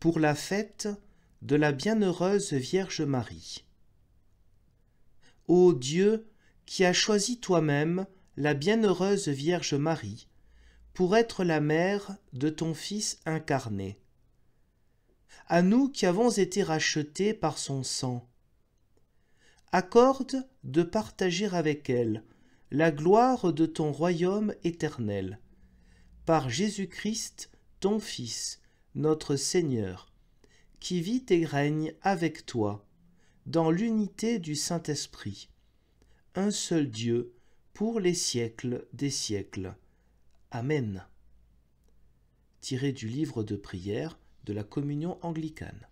pour la fête de la bienheureuse Vierge Marie. Ô Dieu, qui as choisi toi-même la bienheureuse Vierge Marie pour être la mère de ton Fils incarné. À nous qui avons été rachetés par son sang, accorde de partager avec elle la gloire de ton royaume éternel. Par Jésus-Christ, ton Fils, notre Seigneur, qui vit et règne avec toi, dans l'unité du Saint-Esprit, un seul Dieu, pour les siècles des siècles. Amen. Tiré du livre de prière de la communion anglicane.